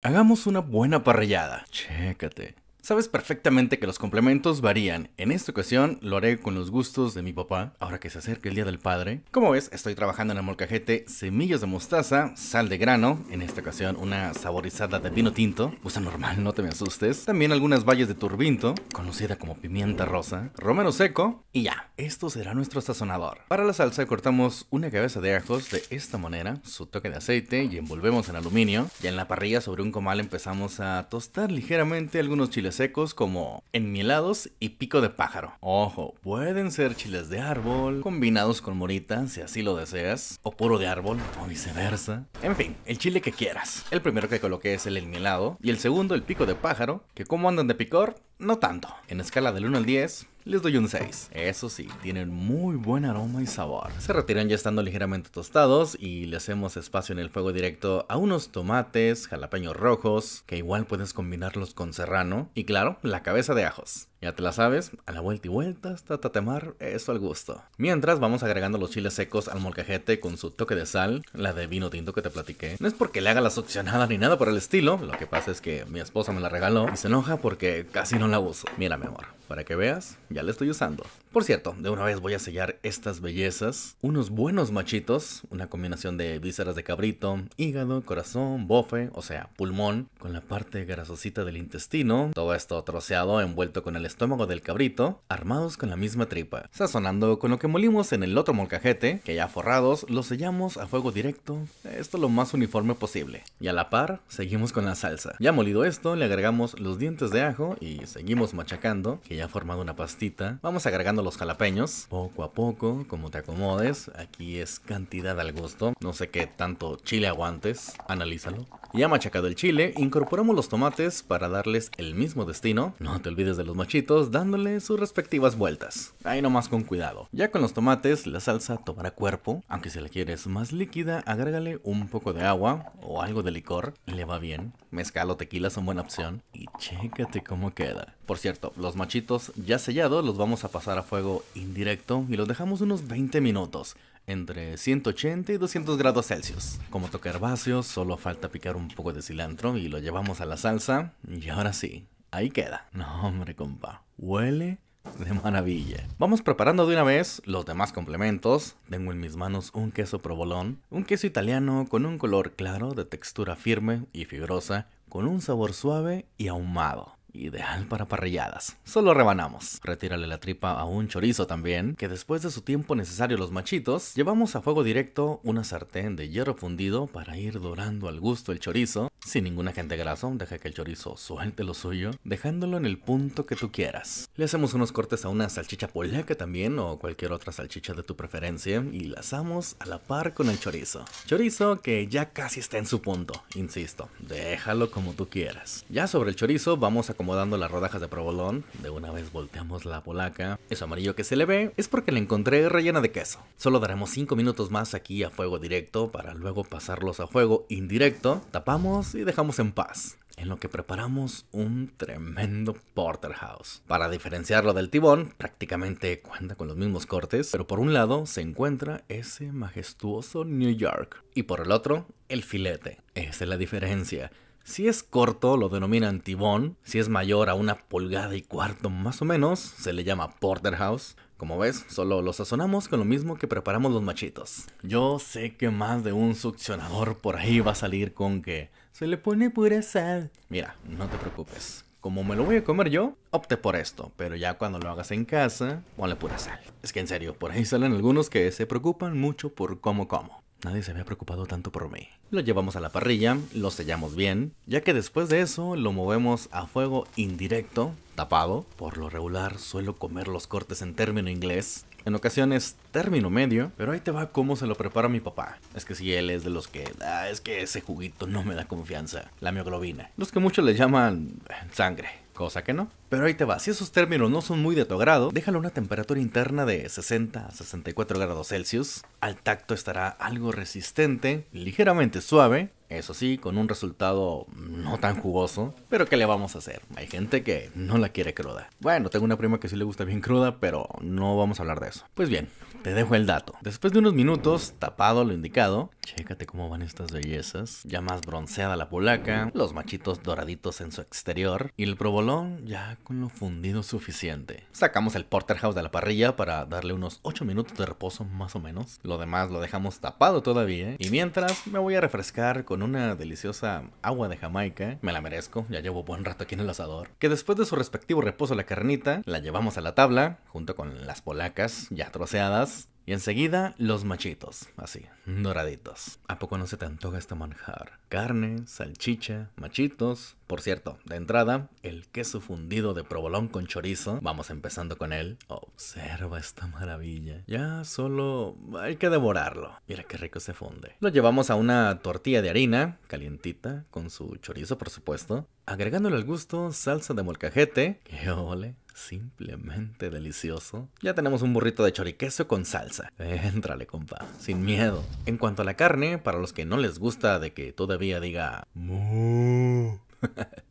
Hagamos una buena parrillada. Chécate. Sabes perfectamente que los complementos varían. En esta ocasión lo haré con los gustos de mi papá, ahora que se acerca el Día del Padre. Como ves, estoy trabajando en el molcajete semillas de mostaza, sal de grano, en esta ocasión una saborizada de vino tinto, usa normal, no te me asustes. También algunas bayas de turbinto, conocida como pimienta rosa, romero seco y ya. Esto será nuestro sazonador. Para la salsa cortamos una cabeza de ajos de esta manera, su toque de aceite y envolvemos en aluminio. Y en la parrilla sobre un comal empezamos a tostar ligeramente algunos chiles secos como enmielados y pico de pájaro. Ojo, pueden ser chiles de árbol, combinados con morita, si así lo deseas, o puro de árbol, o viceversa. En fin, el chile que quieras. El primero que coloque es el enmielado, y el segundo el pico de pájaro, que como andan de picor, no tanto. En escala del 1 al 10, les doy un 6. Eso sí, tienen muy buen aroma y sabor. Se retiran ya estando ligeramente tostados y le hacemos espacio en el fuego directo a unos tomates, jalapeños rojos, que igual puedes combinarlos con serrano y claro, la cabeza de ajos. Ya te la sabes, a la vuelta y vuelta hasta tatemar eso al gusto. Mientras vamos agregando los chiles secos al molcajete con su toque de sal, la de vino tinto que te platiqué. No es porque le haga la succionada ni nada por el estilo, lo que pasa es que mi esposa me la regaló y se enoja porque casi no la uso. Mira mi amor, para que veas, ya la estoy usando. Por cierto, de una vez voy a sellar estas bellezas, unos buenos machitos, una combinación de vísceras de cabrito, hígado, corazón, bofe, o sea, pulmón, con la parte grasosita del intestino, todo esto troceado, envuelto con el estómago del cabrito, armados con la misma tripa. Sazonando con lo que molimos en el otro molcajete, que ya forrados, lo sellamos a fuego directo, esto lo más uniforme posible. Y a la par, seguimos con la salsa. Ya molido esto, le agregamos los dientes de ajo y seguimos machacando, que ya ha formado una pastita. Vamos agregando los jalapeños, poco a poco, como te acomodes. Aquí es cantidad al gusto, no sé qué tanto chile aguantes, analízalo. Ya machacado el chile, incorporamos los tomates para darles el mismo destino. No te olvides de los machitos dándole sus respectivas vueltas. Ahí nomás con cuidado. Ya con los tomates, la salsa tomará cuerpo, aunque si la quieres más líquida, agrégale un poco de agua o algo de licor, le va bien. Mezcal o tequila son buena opción y chécate cómo queda. Por cierto, los machitos ya sellados los vamos a pasar a fuego indirecto y los dejamos unos 20 minutos entre 180 y 200 grados Celsius. Como tocar herbáceos, solo falta picar un poco de cilantro y lo llevamos a la salsa. Y ahora sí, ahí queda. No, hombre, compa, huele de maravilla. Vamos preparando de una vez los demás complementos. Tengo en mis manos un queso provolón, un queso italiano con un color claro de textura firme y fibrosa, con un sabor suave y ahumado. Ideal para parrilladas. Solo rebanamos. Retírale la tripa a un chorizo también, que después de su tiempo necesario los machitos, llevamos a fuego directo una sartén de hierro fundido para ir dorando al gusto el chorizo. Sin ninguna gente graso, deja que el chorizo suelte lo suyo, dejándolo en el punto que tú quieras. Le hacemos unos cortes a una salchicha polaca también o cualquier otra salchicha de tu preferencia y la asamos a la par con el chorizo. Chorizo que ya casi está en su punto, insisto, déjalo como tú quieras. Ya sobre el chorizo vamos a comer Dando las rodajas de provolón. De una vez volteamos la polaca. Eso amarillo que se le ve es porque la encontré rellena de queso. Solo daremos 5 minutos más aquí a fuego directo para luego pasarlos a fuego indirecto. Tapamos y dejamos en paz en lo que preparamos un tremendo porterhouse. Para diferenciarlo del tibón, prácticamente cuenta con los mismos cortes, pero por un lado se encuentra ese majestuoso New York y por el otro el filete. Esa es la diferencia. Si es corto, lo denominan tibón. Si es mayor a una pulgada y cuarto más o menos, se le llama porterhouse. Como ves, solo lo sazonamos con lo mismo que preparamos los machitos. Yo sé que más de un succionador por ahí va a salir con que se le pone pura sal. Mira, no te preocupes. Como me lo voy a comer yo, opte por esto, pero ya cuando lo hagas en casa, ponle pura sal. Es que en serio, por ahí salen algunos que se preocupan mucho por cómo como. Nadie se había preocupado tanto por mí. Lo llevamos a la parrilla, lo sellamos bien, ya que después de eso lo movemos a fuego indirecto, tapado. Por lo regular suelo comer los cortes en término inglés, en ocasiones término medio, pero ahí te va cómo se lo prepara mi papá. Es que si él es de los que, ah, es que ese juguito no me da confianza, la mioglobina. Los que muchos le llaman eh, sangre cosa que no. Pero ahí te va, si esos términos no son muy de tu agrado, déjalo a una temperatura interna de 60 a 64 grados Celsius. Al tacto estará algo resistente, ligeramente suave, eso sí, con un resultado no tan jugoso. Pero ¿qué le vamos a hacer? Hay gente que no la quiere cruda. Bueno, tengo una prima que sí le gusta bien cruda, pero no vamos a hablar de eso. Pues bien, te dejo el dato. Después de unos minutos, tapado lo indicado, chécate cómo van estas bellezas. Ya más bronceada la polaca, los machitos doraditos en su exterior y el provolón ya con lo fundido suficiente. Sacamos el porterhouse de la parrilla para darle unos 8 minutos de reposo más o menos. Lo demás lo dejamos tapado todavía y mientras me voy a refrescar con con una deliciosa agua de Jamaica, me la merezco, ya llevo buen rato aquí en el asador, que después de su respectivo reposo la carnita, la llevamos a la tabla, junto con las polacas ya troceadas, y enseguida los machitos, así, doraditos. ¿A poco no se te antoja este manjar? Carne, salchicha, machitos. Por cierto, de entrada, el queso fundido de provolón con chorizo. Vamos empezando con él. Observa esta maravilla. Ya solo hay que devorarlo. Mira qué rico se funde. Lo llevamos a una tortilla de harina, calientita, con su chorizo, por supuesto. Agregándole al gusto salsa de molcajete. ¡Qué ole! simplemente delicioso. Ya tenemos un burrito de choriqueso con salsa. Entrale compa, sin miedo. En cuanto a la carne, para los que no les gusta de que todavía diga...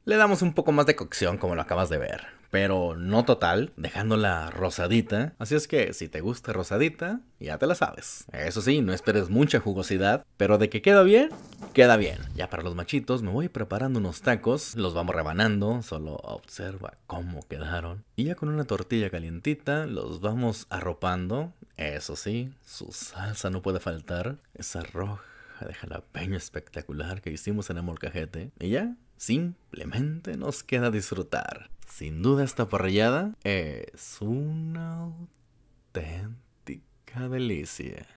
Le damos un poco más de cocción como lo acabas de ver, pero no total, dejándola rosadita. Así es que si te gusta rosadita, ya te la sabes. Eso sí, no esperes mucha jugosidad, pero de que queda bien, queda bien. Ya para los machitos me voy preparando unos tacos, los vamos rebanando, solo observa cómo quedaron. Y ya con una tortilla calientita los vamos arropando. Eso sí, su salsa no puede faltar, esa roja de peña espectacular que hicimos en el Y ya, simplemente nos queda disfrutar. Sin duda esta parrillada es una auténtica delicia.